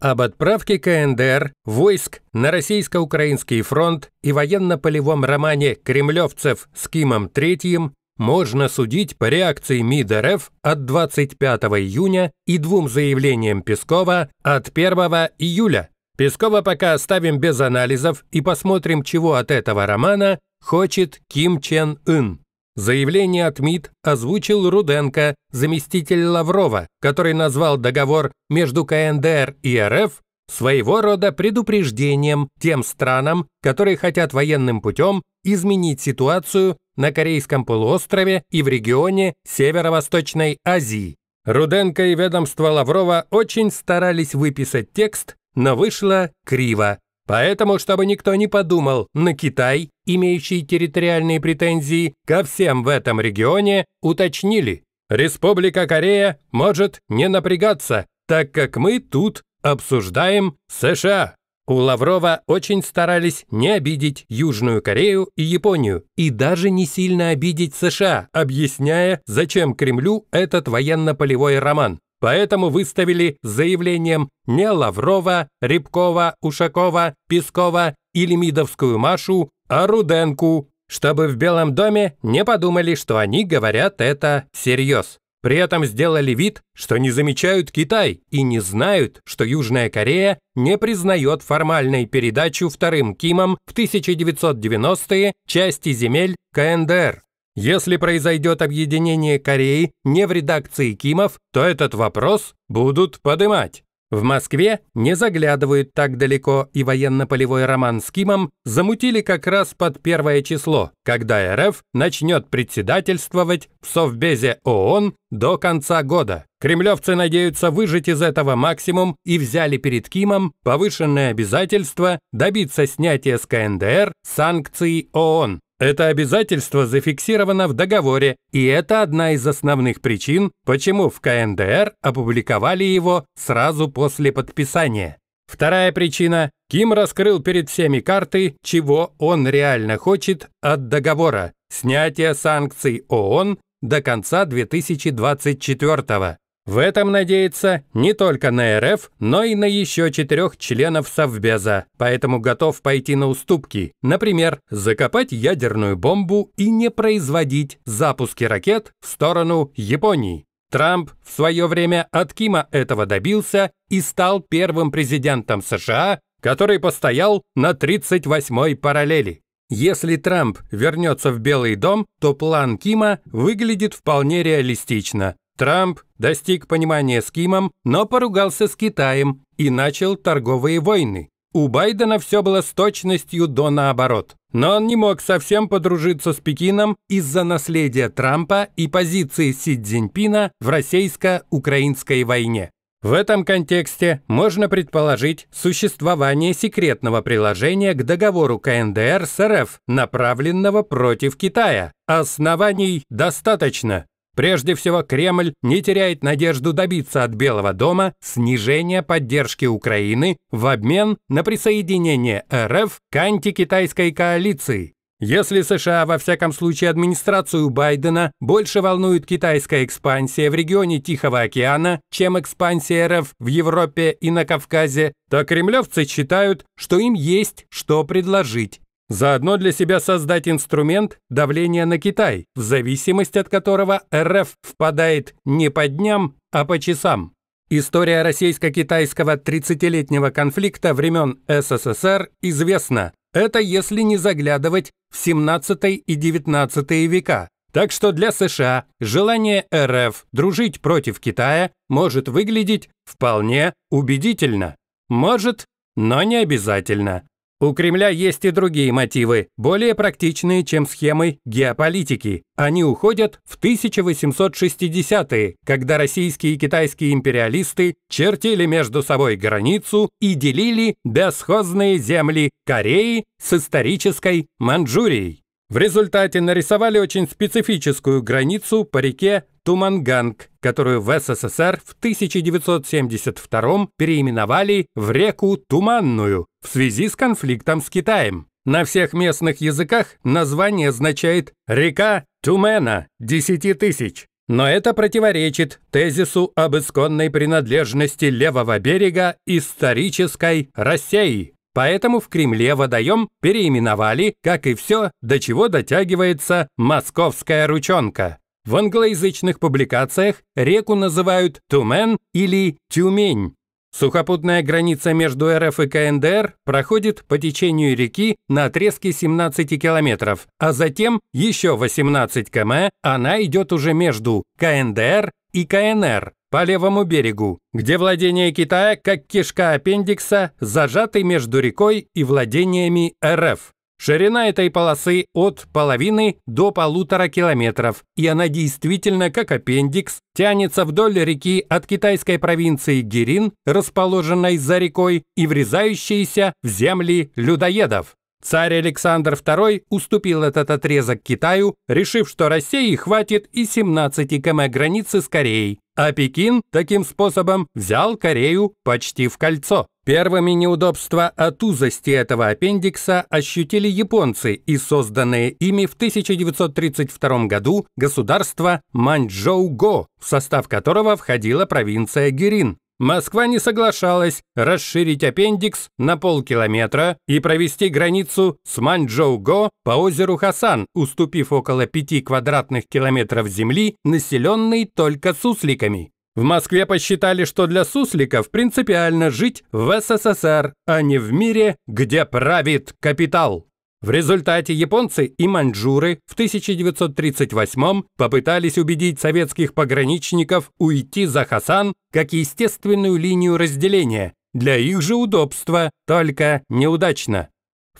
об отправке КНДР войск на российско-украинский фронт и военно-полевом романе кремлевцев с Кимом Третьим можно судить по реакции МИД РФ от 25 июня и двум заявлениям Пескова от 1 июля. Пескова пока оставим без анализов и посмотрим, чего от этого романа хочет Ким Чен Ын. Заявление от МИД озвучил Руденко, заместитель Лаврова, который назвал договор между КНДР и РФ своего рода предупреждением тем странам, которые хотят военным путем изменить ситуацию на Корейском полуострове и в регионе Северо-Восточной Азии. Руденко и ведомство Лаврова очень старались выписать текст, но вышло криво. Поэтому, чтобы никто не подумал на Китай, имеющий территориальные претензии ко всем в этом регионе, уточнили, Республика Корея может не напрягаться, так как мы тут обсуждаем США. У Лаврова очень старались не обидеть Южную Корею и Японию, и даже не сильно обидеть США, объясняя, зачем Кремлю этот военно-полевой роман. Поэтому выставили заявлением не Лаврова, Рябкова, Ушакова, Пескова или Лемидовскую Машу, а Руденку, чтобы в Белом доме не подумали, что они говорят это всерьез. При этом сделали вид, что не замечают Китай и не знают, что Южная Корея не признает формальной передачу вторым Кимом в 1990-е части земель КНДР. Если произойдет объединение Кореи не в редакции Кимов, то этот вопрос будут подымать. В Москве не заглядывают так далеко, и военно-полевой роман с Кимом замутили как раз под первое число, когда РФ начнет председательствовать в Совбезе ООН до конца года. Кремлевцы надеются выжить из этого максимум и взяли перед Кимом повышенное обязательство добиться снятия с КНДР санкций ООН. Это обязательство зафиксировано в договоре, и это одна из основных причин, почему в КНДР опубликовали его сразу после подписания. Вторая причина – Ким раскрыл перед всеми карты, чего он реально хочет от договора – снятие санкций ООН до конца 2024 года. В этом надеется не только на РФ, но и на еще четырех членов Совбеза, поэтому готов пойти на уступки. Например, закопать ядерную бомбу и не производить запуски ракет в сторону Японии. Трамп в свое время от Кима этого добился и стал первым президентом США, который постоял на 38-й параллели. Если Трамп вернется в Белый дом, то план Кима выглядит вполне реалистично. Трамп достиг понимания с Кимом, но поругался с Китаем и начал торговые войны. У Байдена все было с точностью до наоборот. Но он не мог совсем подружиться с Пекином из-за наследия Трампа и позиции Си Цзиньпина в российско-украинской войне. В этом контексте можно предположить существование секретного приложения к договору КНДР с РФ, направленного против Китая. Оснований достаточно. Прежде всего, Кремль не теряет надежду добиться от Белого дома снижения поддержки Украины в обмен на присоединение РФ к антикитайской коалиции. Если США, во всяком случае администрацию Байдена, больше волнует китайская экспансия в регионе Тихого океана, чем экспансия РФ в Европе и на Кавказе, то кремлевцы считают, что им есть что предложить. Заодно для себя создать инструмент давления на Китай, в зависимость от которого РФ впадает не по дням, а по часам. История российско-китайского 30-летнего конфликта времен СССР известна. Это если не заглядывать в 17 и 19 века. Так что для США желание РФ дружить против Китая может выглядеть вполне убедительно. Может, но не обязательно. У Кремля есть и другие мотивы, более практичные, чем схемы геополитики. Они уходят в 1860-е, когда российские и китайские империалисты чертили между собой границу и делили бесхозные земли Кореи с исторической Манчжурией. В результате нарисовали очень специфическую границу по реке Туманганг, которую в СССР в 1972 переименовали в реку Туманную в связи с конфликтом с Китаем. На всех местных языках название означает «река Тумена» – 10 тысяч. Но это противоречит тезису об исконной принадлежности левого берега исторической России. Поэтому в Кремле водоем переименовали, как и все, до чего дотягивается московская ручонка. В англоязычных публикациях реку называют Тумен или Тюмень. Сухопутная граница между РФ и КНДР проходит по течению реки на отрезке 17 километров, а затем еще 18 км она идет уже между КНДР и КНР по левому берегу, где владение Китая, как кишка аппендикса, зажаты между рекой и владениями РФ. Ширина этой полосы от половины до полутора километров, и она действительно, как аппендикс, тянется вдоль реки от китайской провинции Гирин, расположенной за рекой, и врезающейся в земли людоедов. Царь Александр II уступил этот отрезок Китаю, решив, что России хватит и 17 км границы с Кореей, а Пекин таким способом взял Корею почти в кольцо. Первыми неудобства от узости этого аппендикса ощутили японцы и созданные ими в 1932 году государство Маньчжоу-го, в состав которого входила провинция Гирин. Москва не соглашалась расширить аппендикс на полкилометра и провести границу с Манчжоу-го по озеру Хасан, уступив около пяти квадратных километров земли, населенной только сусликами. В Москве посчитали, что для сусликов принципиально жить в СССР, а не в мире, где правит капитал. В результате японцы и маньчжуры в 1938 м попытались убедить советских пограничников уйти за Хасан как естественную линию разделения, для их же удобства, только неудачно.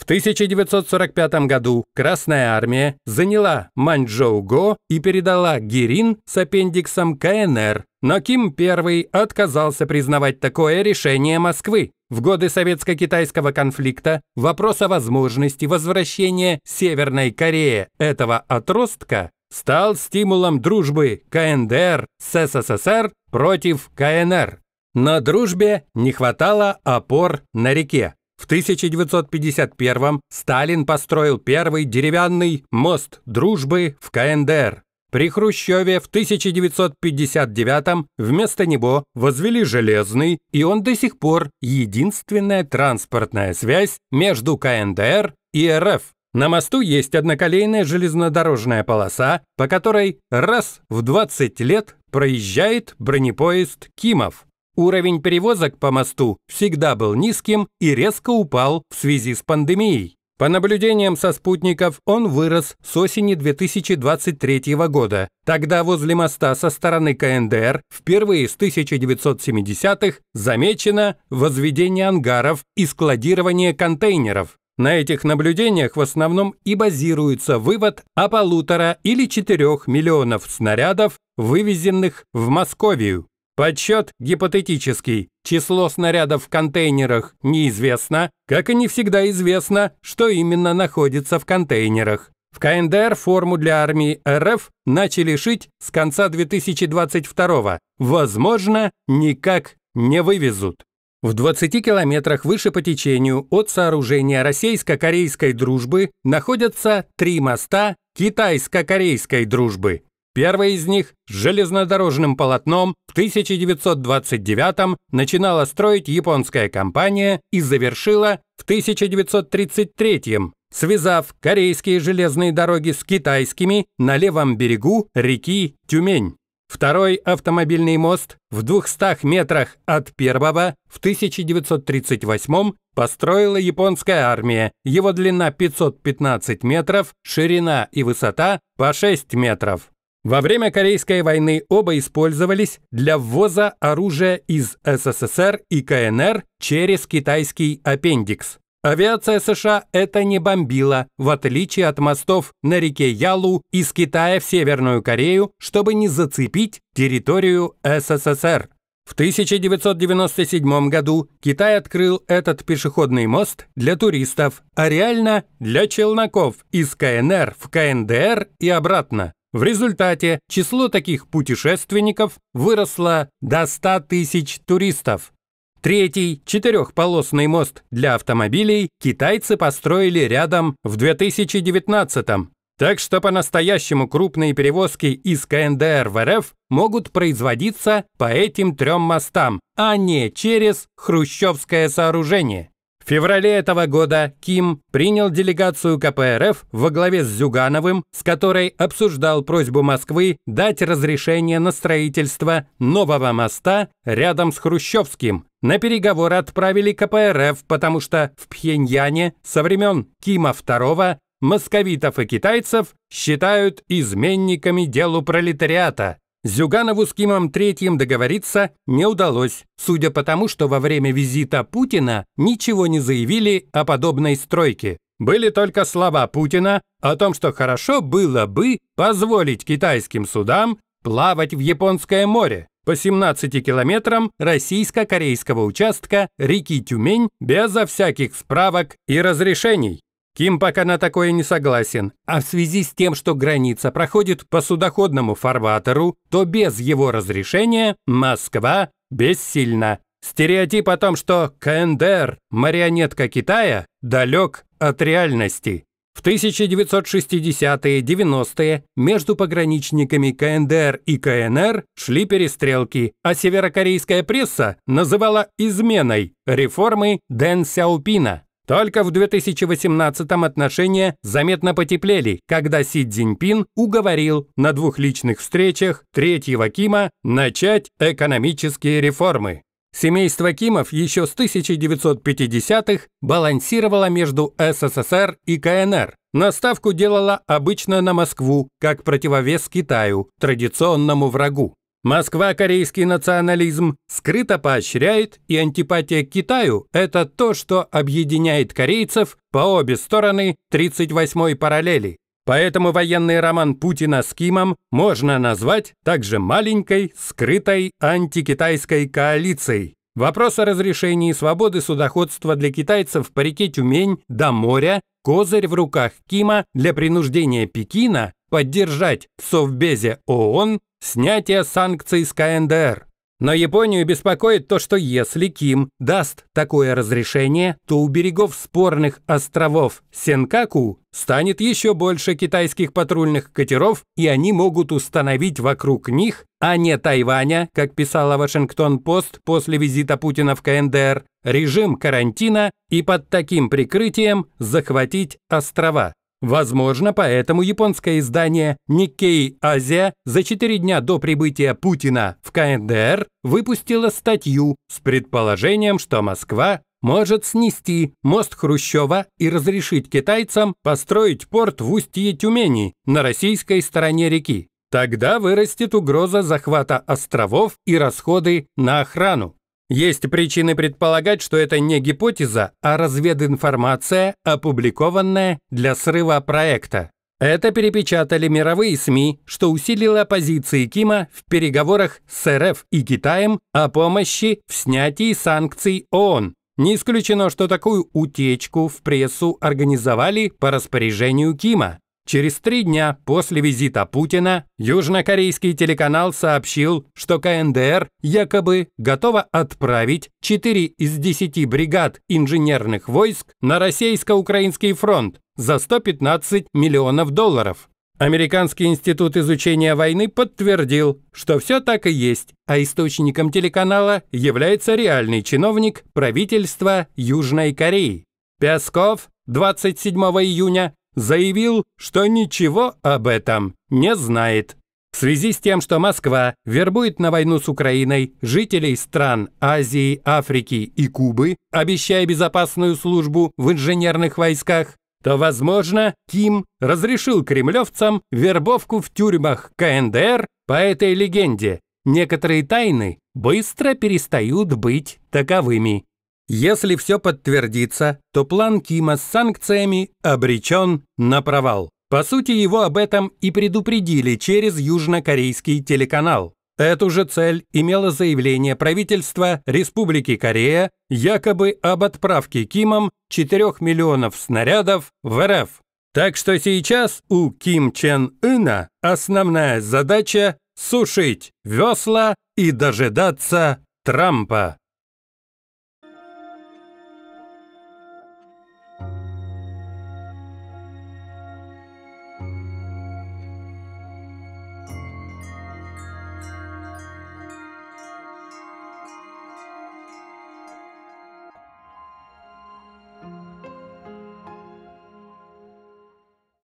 В 1945 году Красная армия заняла Маньчжоу-го и передала Гирин с аппендиксом КНР, но Ким I отказался признавать такое решение Москвы. В годы советско-китайского конфликта вопрос о возможности возвращения Северной Кореи этого отростка стал стимулом дружбы КНДР с СССР против КНР. На дружбе не хватало опор на реке. В 1951 Сталин построил первый деревянный мост дружбы в КНДР. При Хрущеве в 1959 вместо него возвели железный, и он до сих пор единственная транспортная связь между КНДР и РФ. На мосту есть одноколейная железнодорожная полоса, по которой раз в 20 лет проезжает бронепоезд «Кимов». Уровень перевозок по мосту всегда был низким и резко упал в связи с пандемией. По наблюдениям со спутников, он вырос с осени 2023 года. Тогда возле моста со стороны КНДР впервые с 1970-х замечено возведение ангаров и складирование контейнеров. На этих наблюдениях в основном и базируется вывод о полутора или четырех миллионов снарядов, вывезенных в Московию. Подсчет гипотетический. Число снарядов в контейнерах неизвестно, как и не всегда известно, что именно находится в контейнерах. В КНДР форму для армии РФ начали шить с конца 2022 -го. Возможно, никак не вывезут. В 20 километрах выше по течению от сооружения российско-корейской дружбы находятся три моста китайско-корейской дружбы. Первая из них с железнодорожным полотном в 1929 начинала строить японская компания и завершила в 1933 связав корейские железные дороги с китайскими на левом берегу реки Тюмень. Второй автомобильный мост в 200 метрах от первого в 1938 построила японская армия. Его длина 515 метров, ширина и высота по 6 метров. Во время Корейской войны оба использовались для ввоза оружия из СССР и КНР через китайский аппендикс. Авиация США это не бомбила, в отличие от мостов на реке Ялу из Китая в Северную Корею, чтобы не зацепить территорию СССР. В 1997 году Китай открыл этот пешеходный мост для туристов, а реально для челноков из КНР в КНДР и обратно. В результате число таких путешественников выросло до 100 тысяч туристов. Третий четырехполосный мост для автомобилей китайцы построили рядом в 2019 -м. Так что по-настоящему крупные перевозки из КНДР в РФ могут производиться по этим трем мостам, а не через хрущевское сооружение. В феврале этого года Ким принял делегацию КПРФ во главе с Зюгановым, с которой обсуждал просьбу Москвы дать разрешение на строительство нового моста рядом с Хрущевским. На переговоры отправили КПРФ, потому что в Пхеньяне со времен Кима II московитов и китайцев считают изменниками делу пролетариата. Зюганову с Кимом третьим договориться не удалось, судя по тому, что во время визита Путина ничего не заявили о подобной стройке. Были только слова Путина о том, что хорошо было бы позволить китайским судам плавать в Японское море по 17 километрам российско-корейского участка реки Тюмень безо всяких справок и разрешений. Ким пока на такое не согласен, а в связи с тем, что граница проходит по судоходному фарватеру, то без его разрешения Москва бессильна. Стереотип о том, что КНДР – марионетка Китая, далек от реальности. В 1960-е, 90-е между пограничниками КНДР и КНР шли перестрелки, а северокорейская пресса называла изменой реформы Дэн Сяопина. Только в 2018 отношения заметно потеплели, когда Си Цзиньпин уговорил на двух личных встречах третьего Кима начать экономические реформы. Семейство Кимов еще с 1950-х балансировало между СССР и КНР, Наставку делала обычно на Москву, как противовес Китаю, традиционному врагу. Москва корейский национализм скрыто поощряет, и антипатия к Китаю – это то, что объединяет корейцев по обе стороны 38-й параллели. Поэтому военный роман Путина с Кимом можно назвать также маленькой, скрытой антикитайской коалицией. Вопрос о разрешении свободы судоходства для китайцев по реке Тюмень до моря – козырь в руках Кима для принуждения Пекина поддержать в Совбезе ООН снятие санкций с КНДР. Но Японию беспокоит то, что если Ким даст такое разрешение, то у берегов спорных островов Сенкаку станет еще больше китайских патрульных катеров, и они могут установить вокруг них, а не Тайваня, как писала Вашингтон-Пост после визита Путина в КНДР, режим карантина и под таким прикрытием захватить острова. Возможно, поэтому японское издание Nikkei Asia за 4 дня до прибытия Путина в КНДР выпустило статью с предположением, что Москва может снести мост Хрущева и разрешить китайцам построить порт в устье Тюмени на российской стороне реки. Тогда вырастет угроза захвата островов и расходы на охрану. Есть причины предполагать, что это не гипотеза, а развединформация, опубликованная для срыва проекта. Это перепечатали мировые СМИ, что усилило позиции Кима в переговорах с РФ и Китаем о помощи в снятии санкций ООН. Не исключено, что такую утечку в прессу организовали по распоряжению Кима. Через три дня после визита Путина южнокорейский телеканал сообщил, что КНДР якобы готова отправить 4 из 10 бригад инженерных войск на российско-украинский фронт за 115 миллионов долларов. Американский институт изучения войны подтвердил, что все так и есть, а источником телеканала является реальный чиновник правительства Южной Кореи. Песков 27 июня заявил, что ничего об этом не знает. В связи с тем, что Москва вербует на войну с Украиной жителей стран Азии, Африки и Кубы, обещая безопасную службу в инженерных войсках, то, возможно, Ким разрешил кремлевцам вербовку в тюрьмах КНДР по этой легенде. Некоторые тайны быстро перестают быть таковыми. Если все подтвердится, то план Кима с санкциями обречен на провал. По сути, его об этом и предупредили через южнокорейский телеканал. Эту же цель имело заявление правительства Республики Корея якобы об отправке Кимом 4 миллионов снарядов в РФ. Так что сейчас у Ким Чен Ына основная задача – сушить весла и дожидаться Трампа.